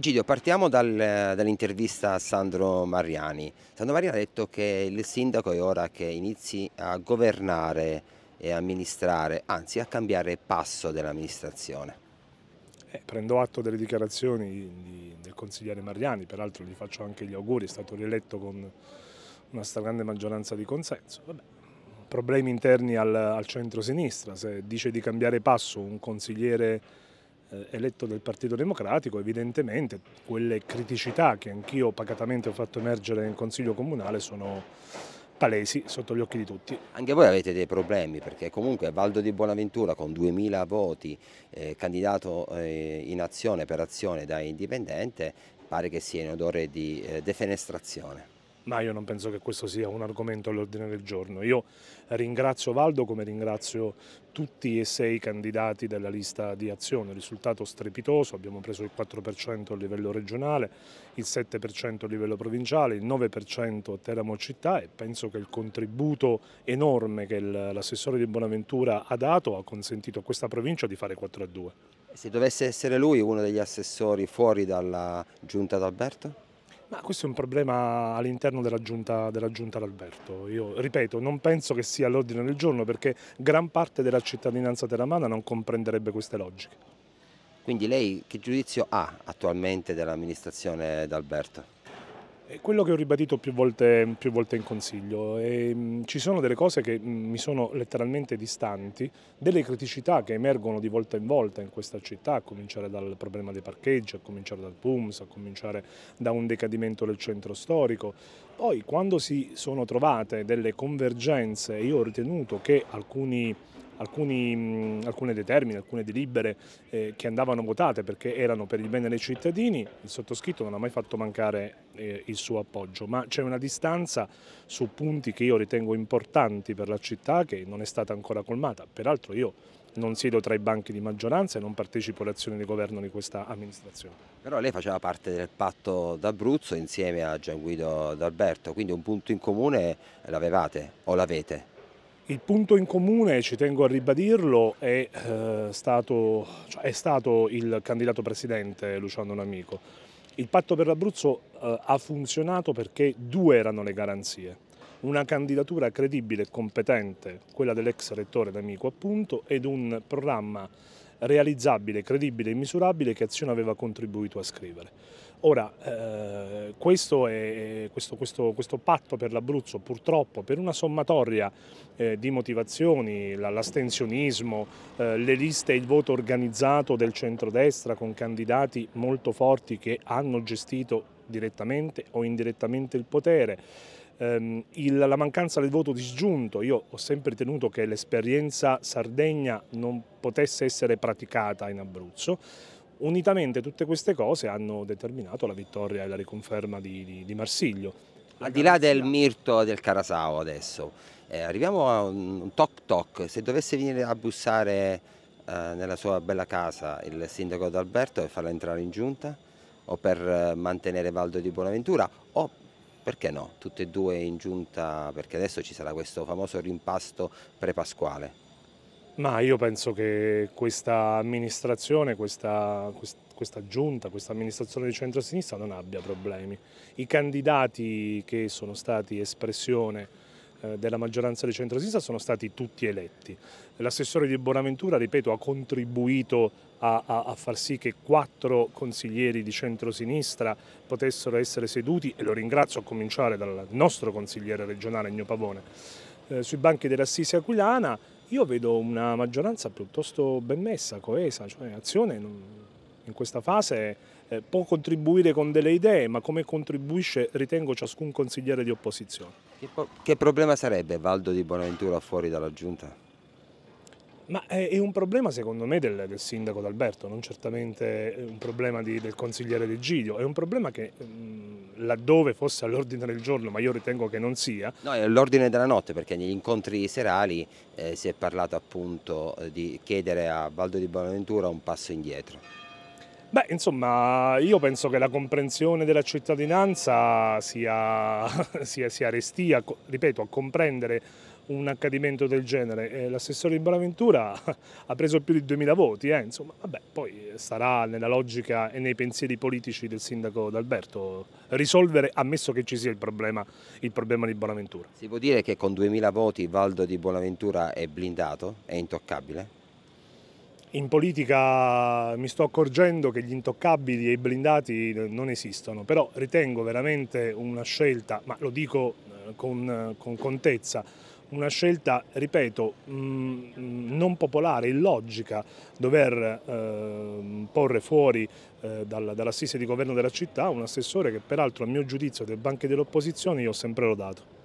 De partiamo dal, dall'intervista a Sandro Mariani. Sandro Mariani ha detto che il sindaco è ora che inizi a governare e amministrare, anzi a cambiare passo dell'amministrazione. Eh, prendo atto delle dichiarazioni di, del consigliere Mariani, peraltro gli faccio anche gli auguri, è stato rieletto con una stragrande maggioranza di consenso. Vabbè, problemi interni al, al centro-sinistra, se dice di cambiare passo un consigliere eh, eletto del Partito Democratico, evidentemente quelle criticità che anch'io pacatamente ho fatto emergere nel Consiglio Comunale sono palesi sotto gli occhi di tutti. Anche voi avete dei problemi perché comunque Valdo di Buonaventura con 2000 voti eh, candidato eh, in azione per azione da indipendente pare che sia in odore di eh, defenestrazione ma io non penso che questo sia un argomento all'ordine del giorno. Io ringrazio Valdo come ringrazio tutti e sei i candidati della lista di azione, risultato strepitoso, abbiamo preso il 4% a livello regionale, il 7% a livello provinciale, il 9% a Teramo città e penso che il contributo enorme che l'assessore di Bonaventura ha dato ha consentito a questa provincia di fare 4 a 2. Se dovesse essere lui uno degli assessori fuori dalla giunta d'Alberto? Ma questo è un problema all'interno della giunta, della d'Alberto. Io ripeto, non penso che sia all'ordine del giorno perché gran parte della cittadinanza teramana non comprenderebbe queste logiche. Quindi lei che giudizio ha attualmente dell'amministrazione d'Alberto? È quello che ho ribadito più volte, più volte in consiglio. E, ehm, mh, ci sono delle cose che mh, mm, mi sono letteralmente distanti, delle criticità che emergono di volta in volta in questa città, a cominciare dal problema dei parcheggi, a cominciare dal PUMS, a cominciare da un decadimento del centro storico. Poi quando si sono trovate delle convergenze, io ho ritenuto che alcuni alcuni, mm, alcune determine, alcune delibere eh, che andavano votate perché erano per il bene dei cittadini, il sottoscritto non ha mai fatto mancare eh, il suo appoggio, ma c'è una distanza su punti che io ritengo importanti per la città che non è stata ancora colmata, peraltro io non siedo tra i banchi di maggioranza e non partecipo alle azioni di governo di questa amministrazione. Però lei faceva parte del patto d'Abruzzo insieme a Gian Guido D'Alberto, quindi un punto in comune l'avevate o l'avete? Il punto in comune, ci tengo a ribadirlo, è, eh, stato, cioè, è stato, il candidato presidente Luciano Namico. Il patto per l'Abruzzo eh, ha funzionato perché due erano le garanzie. Una candidatura credibile e competente, quella dell'ex rettore D'Amico appunto, ed un programma realizzabile, credibile e misurabile che Azione aveva contribuito a scrivere. Ora, eh, questo, è, questo, questo, questo, patto per l'Abruzzo purtroppo per una sommatoria eh, di motivazioni, l'astensionismo, eh, le liste e il voto organizzato del centrodestra con candidati molto forti che hanno gestito direttamente o indirettamente il potere, ehm, il, la mancanza del voto disgiunto, io ho sempre tenuto che l'esperienza Sardegna non potesse essere praticata in Abruzzo, Unitamente tutte queste cose hanno determinato la vittoria e la riconferma di, di, di Marsiglio. La Al di là del Mirto del Carasao adesso, eh, arriviamo a un toc toc, se dovesse venire a bussare eh, nella sua bella casa il sindaco D'Alberto e farla entrare in giunta o per eh, mantenere Valdo di Buonaventura o perché no, tutte e due in giunta perché adesso ci sarà questo famoso rimpasto pre-pasquale. Ma io penso che questa amministrazione, questa, questa giunta, questa amministrazione di centrosinistra non abbia problemi. I candidati che sono stati espressione eh, della maggioranza di centrosinistra sono stati tutti eletti. L'assessore di Bonaventura, ripeto, ha contribuito a, a, a, far sì che quattro consiglieri di centrosinistra potessero essere seduti e lo ringrazio a cominciare dal nostro consigliere regionale Gno Pavone eh, sui banchi dell'Assisi Aquilana io vedo una maggioranza piuttosto ben messa, coesa, cioè l'azione in questa fase eh, può contribuire con delle idee, ma come contribuisce ritengo ciascun consigliere di opposizione. Che, problema sarebbe Valdo di Bonaventura fuori dalla Giunta? Ma è un problema secondo me del, del sindaco D'Alberto, non certamente un problema di, del consigliere De Gidio, è un problema che mh, mm, laddove fosse all'ordine del giorno, ma io ritengo che non sia. No, è all'ordine della notte perché negli incontri serali eh, si è parlato appunto eh, di chiedere a Baldo di Bonaventura un passo indietro. Beh, insomma, io penso che la comprensione della cittadinanza sia, sia, sia restia, ripeto, a comprendere un accadimento del genere. Eh, l'assessore di Bonaventura ha preso più di 2000 voti, eh? insomma, vabbè, poi sarà nella logica e nei pensieri politici del sindaco D'Alberto risolvere, ammesso che ci sia il problema, il problema di Bonaventura. Si può dire che con 2000 voti Valdo di Bonaventura è blindato, è intoccabile? In politica mi sto accorgendo che gli intoccabili e i blindati non esistono, però ritengo veramente una scelta, ma lo dico eh, con, eh, con contezza, una scelta, ripeto, mm, mm, non popolare, illogica, dover ehm, porre fuori eh, dall'assise di governo della città un assessore che peraltro a mio giudizio dei banchi dell'opposizione io ho sempre rodato.